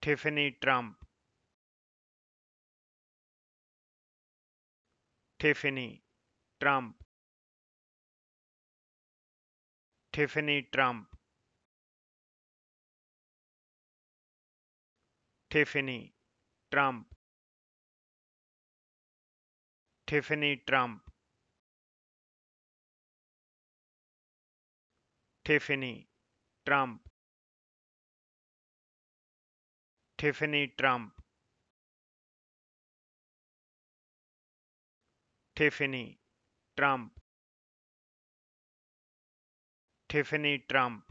Tiffany Trump Tiffany Trump Tiffany Trump Tiffany Trump Tiffany Trump Tiffany Trump Tiffany Trump Tiffany Trump Tiffany Trump